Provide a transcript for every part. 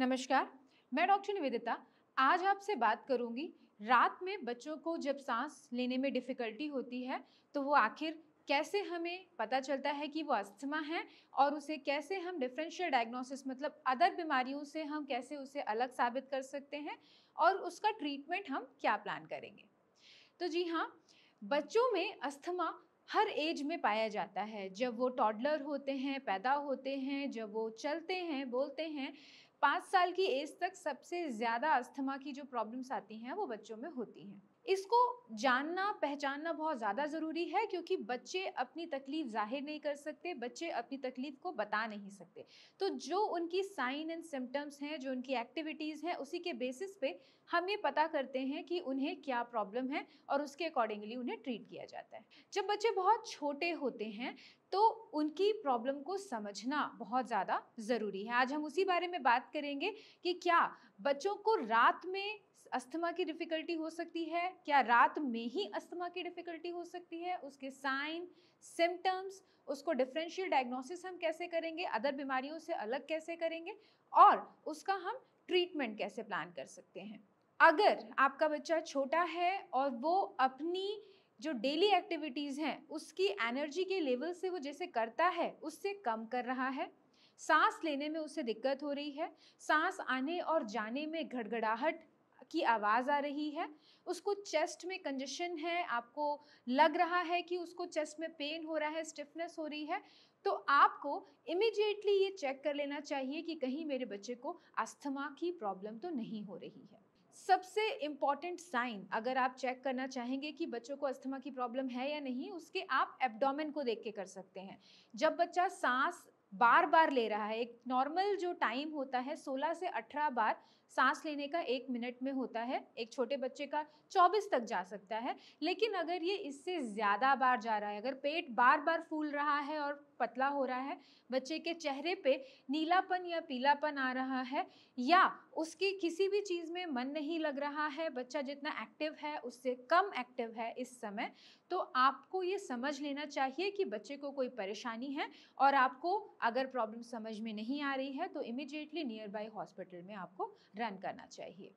नमस्कार मैं डॉक्टर निवेदिता आज आपसे बात करूंगी रात में बच्चों को जब सांस लेने में डिफ़िकल्टी होती है तो वो आखिर कैसे हमें पता चलता है कि वो अस्थमा है और उसे कैसे हम डिफरेंशियल डायग्नोसिस मतलब अदर बीमारियों से हम कैसे उसे अलग साबित कर सकते हैं और उसका ट्रीटमेंट हम क्या प्लान करेंगे तो जी हाँ बच्चों में अस्थमा हर एज में पाया जाता है जब वो टॉडलर होते हैं पैदा होते हैं जब वो चलते हैं बोलते हैं पाँच साल की एज तक सबसे ज़्यादा अस्थमा की जो प्रॉब्लम्स आती हैं वो बच्चों में होती हैं इसको जानना पहचानना बहुत ज़्यादा ज़रूरी है क्योंकि बच्चे अपनी तकलीफ़ जाहिर नहीं कर सकते बच्चे अपनी तकलीफ़ को बता नहीं सकते तो जो उनकी साइन एंड सिम्टम्स हैं जो उनकी एक्टिविटीज़ हैं उसी के बेसिस पे हम ये पता करते हैं कि उन्हें क्या प्रॉब्लम है और उसके अकॉर्डिंगली उन्हें ट्रीट किया जाता है जब बच्चे बहुत छोटे होते हैं तो उनकी प्रॉब्लम को समझना बहुत ज़्यादा ज़रूरी है आज हम उसी बारे में बात करेंगे कि क्या बच्चों को रात में अस्थमा की डिफ़िकल्टी हो सकती है क्या रात में ही अस्थमा की डिफ़िकल्टी हो सकती है उसके साइन सिम्टम्स उसको डिफरेंशियल डायग्नोसिस हम कैसे करेंगे अदर बीमारियों से अलग कैसे करेंगे और उसका हम ट्रीटमेंट कैसे प्लान कर सकते हैं अगर आपका बच्चा छोटा है और वो अपनी जो डेली एक्टिविटीज़ हैं उसकी एनर्जी के लेवल से वो जैसे करता है उससे कम कर रहा है सांस लेने में उसे दिक्कत हो रही है सांस आने और जाने में घड़घड़ाहट की आवाज़ आ रही है उसको चेस्ट में कंजेशन है आपको लग रहा है कि उसको चेस्ट में पेन हो रहा है स्टिफनेस हो रही है तो आपको इमिजिएटली ये चेक कर लेना चाहिए कि कहीं मेरे बच्चे को अस्थमा की प्रॉब्लम तो नहीं हो रही है सबसे इम्पॉर्टेंट साइन अगर आप चेक करना चाहेंगे कि बच्चों को अस्थमा की प्रॉब्लम है या नहीं उसके आप एब्डोमेन को देख के कर सकते हैं जब बच्चा सांस बार बार ले रहा है एक नॉर्मल जो टाइम होता है 16 से 18 बार सांस लेने का एक मिनट में होता है एक छोटे बच्चे का चौबीस तक जा सकता है लेकिन अगर ये इससे ज़्यादा बार जा रहा है अगर पेट बार बार फूल रहा है और पतला हो रहा है बच्चे के चेहरे पे नीलापन या पीलापन आ रहा है या उसकी किसी भी चीज़ में मन नहीं लग रहा है बच्चा जितना एक्टिव है उससे कम एक्टिव है इस समय तो आपको ये समझ लेना चाहिए कि बच्चे को कोई परेशानी है और आपको अगर प्रॉब्लम समझ में नहीं आ रही है तो इमिजिएटली नियर बाई हॉस्पिटल में आपको रन करना चाहिए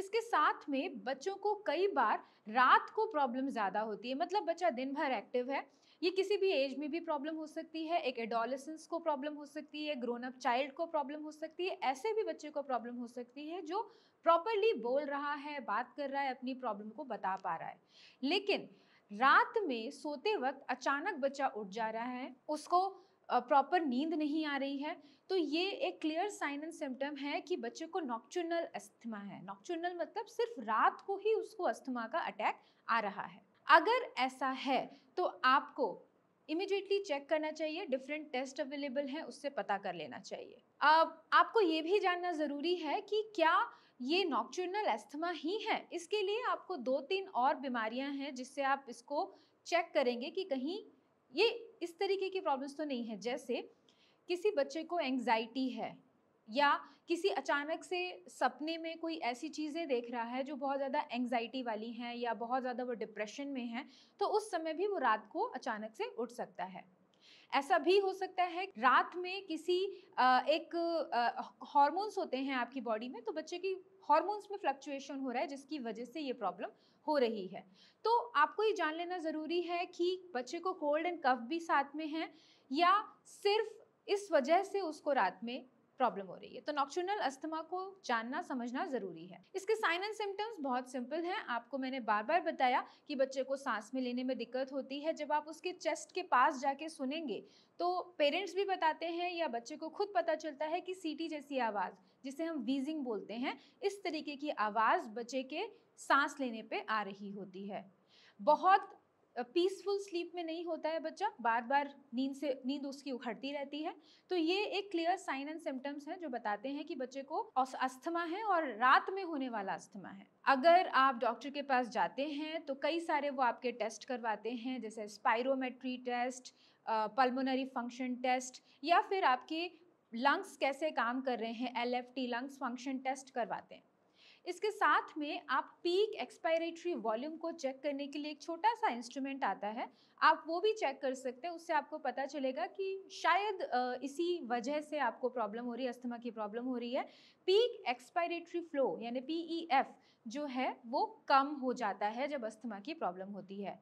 इसके साथ में बच्चों को कई बार रात को प्रॉब्लम ज़्यादा होती है मतलब बच्चा दिन भर एक्टिव है ये किसी भी एज में भी प्रॉब्लम हो सकती है एक एडोलसेंस को प्रॉब्लम हो सकती है ग्रोन अप चाइल्ड को प्रॉब्लम हो सकती है ऐसे भी बच्चे को प्रॉब्लम हो सकती है जो प्रॉपरली बोल रहा है बात कर रहा है अपनी प्रॉब्लम को बता पा रहा है लेकिन रात में सोते वक्त अचानक बच्चा उठ जा रहा है उसको प्रॉपर नींद नहीं आ रही है तो ये एक क्लियर साइन एंड सिम्टम है कि बच्चे को नॉक्चुनल अस्थमा है नॉक्चुनल मतलब सिर्फ रात को ही उसको अस्थमा का अटैक आ रहा है अगर ऐसा है तो आपको इमिजिएटली चेक करना चाहिए डिफरेंट टेस्ट अवेलेबल हैं उससे पता कर लेना चाहिए अब आपको ये भी जानना ज़रूरी है कि क्या ये नॉक्चुनल अस्थमा ही है इसके लिए आपको दो तीन और बीमारियां हैं जिससे आप इसको चेक करेंगे कि कहीं ये इस तरीके की प्रॉब्लम्स तो नहीं है जैसे किसी बच्चे को एंग्जाइटी है या किसी अचानक से सपने में कोई ऐसी चीज़ें देख रहा है जो बहुत ज़्यादा एंग्जाइटी वाली हैं या बहुत ज़्यादा वो डिप्रेशन में है तो उस समय भी वो रात को अचानक से उठ सकता है ऐसा भी हो सकता है रात में किसी एक हॉर्मोन्स होते हैं आपकी बॉडी में तो बच्चे की हॉर्मोन्स में फ्लक्चुएशन हो रहा है जिसकी वजह से ये प्रॉब्लम हो रही है तो आपको ये जान लेना ज़रूरी है कि बच्चे को कोल्ड एंड कफ भी साथ में है या सिर्फ इस वजह से उसको रात में प्रॉब्लम हो रही है तो नॉक्चुनल अस्थमा को जानना समझना ज़रूरी है इसके साइन एंड सिम्टम्स बहुत सिंपल हैं आपको मैंने बार बार बताया कि बच्चे को सांस में लेने में दिक्कत होती है जब आप उसके चेस्ट के पास जाके सुनेंगे तो पेरेंट्स भी बताते हैं या बच्चे को खुद पता चलता है कि सीटी जैसी आवाज़ जिसे हम वीजिंग बोलते हैं इस तरीके की आवाज़ बच्चे के सांस लेने पे आ रही होती है बहुत पीसफुल स्लीप में नहीं होता है बच्चा बार बार नींद से नींद उसकी उखड़ती रहती है तो ये एक क्लियर साइन एंड सिम्टम्स हैं जो बताते हैं कि बच्चे को अस्थमा है और रात में होने वाला अस्थमा है अगर आप डॉक्टर के पास जाते हैं तो कई सारे वो आपके टेस्ट करवाते हैं जैसे spirometry test pulmonary function test या फिर आपके लंग्स कैसे काम कर रहे हैं एल लंग्स फंक्शन टेस्ट करवाते हैं इसके साथ में आप पीक एक्सपायरेटरी वॉल्यूम को चेक करने के लिए एक छोटा सा इंस्ट्रूमेंट आता है आप वो भी चेक कर सकते हैं उससे आपको पता चलेगा कि शायद इसी वजह से आपको प्रॉब्लम हो रही है अस्थमा की प्रॉब्लम हो रही है पीक एक्सपायरेटरी फ्लो यानी पी e जो है वो कम हो जाता है जब अस्थमा की प्रॉब्लम होती है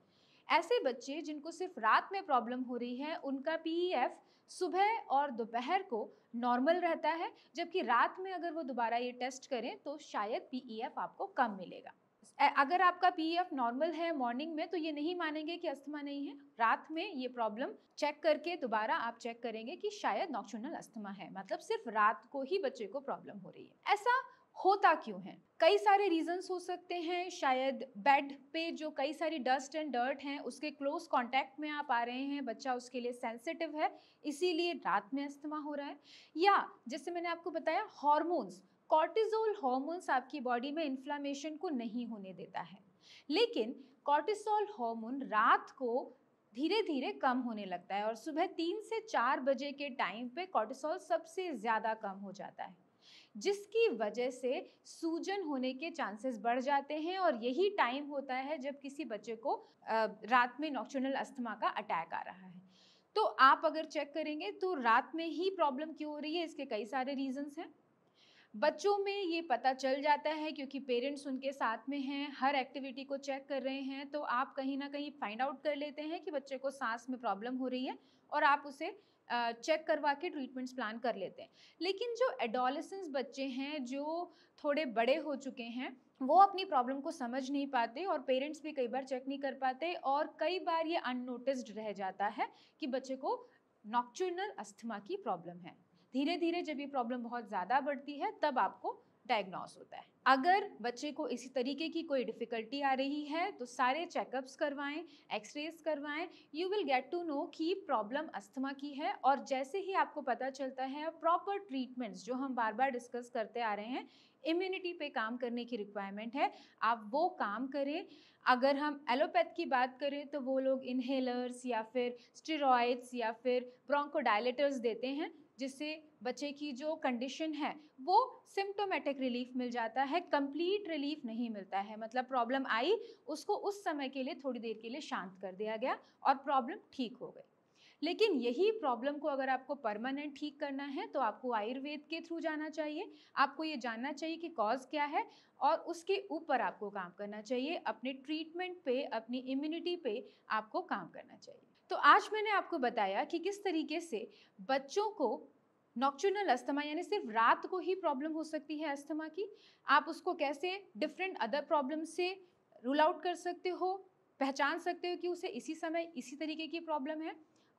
ऐसे बच्चे जिनको सिर्फ रात में प्रॉब्लम हो रही है उनका पी सुबह और दोपहर को नॉर्मल रहता है जबकि रात में अगर वो दोबारा ये टेस्ट करें तो शायद पी e आपको कम मिलेगा अगर आपका पी नॉर्मल e है मॉर्निंग में तो ये नहीं मानेंगे कि अस्थमा नहीं है रात में ये प्रॉब्लम चेक करके दोबारा आप चेक करेंगे कि शायद नॉक्शनल अस्थमा है मतलब सिर्फ रात को ही बच्चे को प्रॉब्लम हो रही है ऐसा होता क्यों है कई सारे रीजंस हो सकते हैं शायद बेड पे जो कई सारी डस्ट एंड डर्ट हैं उसके क्लोज कांटेक्ट में आप आ रहे हैं बच्चा उसके लिए सेंसिटिव है इसीलिए रात में अस्थमा हो रहा है या जैसे मैंने आपको बताया हॉर्मोन्स कॉर्टिजोल हॉर्मोन्स आपकी बॉडी में इन्फ्लामेशन को नहीं होने देता है लेकिन कॉर्टिसोल हॉर्मोन रात को धीरे धीरे कम होने लगता है और सुबह तीन से चार बजे के टाइम पे कॉर्टिसोल सबसे ज़्यादा कम हो जाता है जिसकी वजह से सूजन होने के चांसेस बढ़ जाते हैं और यही टाइम होता है जब किसी बच्चे को रात में नॉक्चुनल अस्थमा का अटैक आ रहा है तो आप अगर चेक करेंगे तो रात में ही प्रॉब्लम क्यों हो रही है इसके कई सारे रीजंस हैं बच्चों में ये पता चल जाता है क्योंकि पेरेंट्स उनके साथ में हैं हर एक्टिविटी को चेक कर रहे हैं तो आप कहीं ना कहीं फाइंड आउट कर लेते हैं कि बच्चे को सांस में प्रॉब्लम हो रही है और आप उसे चेक करवा के ट्रीटमेंट्स प्लान कर लेते हैं लेकिन जो एडोलेसेंस बच्चे हैं जो थोड़े बड़े हो चुके हैं वो अपनी प्रॉब्लम को समझ नहीं पाते और पेरेंट्स भी कई बार चेक नहीं कर पाते और कई बार ये अननोटिस्ड रह जाता है कि बच्चे को नॉक्चुनल अस्थमा की प्रॉब्लम है धीरे धीरे जब ये प्रॉब्लम बहुत ज़्यादा बढ़ती है तब आपको डायग्नोस होता है अगर बच्चे को इसी तरीके की कोई डिफ़िकल्टी आ रही है तो सारे चेकअप्स करवाएं एक्सरेज करवाएं you will get to know कि प्रॉब्लम अस्थमा की है और जैसे ही आपको पता चलता है प्रॉपर ट्रीटमेंट्स जो हम बार बार डिस्कस करते आ रहे हैं इम्यूनिटी पे काम करने की रिक्वायरमेंट है आप वो काम करें अगर हम एलोपैथ की बात करें तो वो लोग इन्हेलर्स या फिर स्टेरॉयड्स या फिर ब्रोंकोडाइलेटर्स देते हैं जिससे बच्चे की जो कंडीशन है वो सिम्टोमेटिक रिलीफ मिल जाता है कंप्लीट रिलीफ नहीं मिलता है मतलब प्रॉब्लम आई उसको उस समय के लिए थोड़ी देर के लिए शांत कर दिया गया और प्रॉब्लम ठीक हो गई लेकिन यही प्रॉब्लम को अगर आपको परमानेंट ठीक करना है तो आपको आयुर्वेद के थ्रू जाना चाहिए आपको ये जानना चाहिए कि कॉज क्या है और उसके ऊपर आपको काम करना चाहिए अपने ट्रीटमेंट पे अपनी इम्यूनिटी पे आपको काम करना चाहिए तो आज मैंने आपको बताया कि किस तरीके से बच्चों को नॉक्चुनल अस्थमा यानी सिर्फ रात को ही प्रॉब्लम हो सकती है अस्थमा की आप उसको कैसे डिफरेंट अदर प्रॉब्लम से रूल आउट कर सकते हो पहचान सकते हो कि उसे इसी समय इसी तरीके की प्रॉब्लम है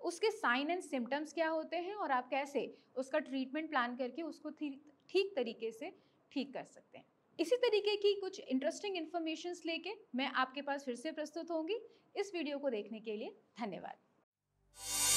उसके साइन एंड सिम्टम्स क्या होते हैं और आप कैसे उसका ट्रीटमेंट प्लान करके उसको ठीक तरीके से ठीक कर सकते हैं इसी तरीके की कुछ इंटरेस्टिंग इन्फॉर्मेशन लेके मैं आपके पास फिर से प्रस्तुत होंगी इस वीडियो को देखने के लिए धन्यवाद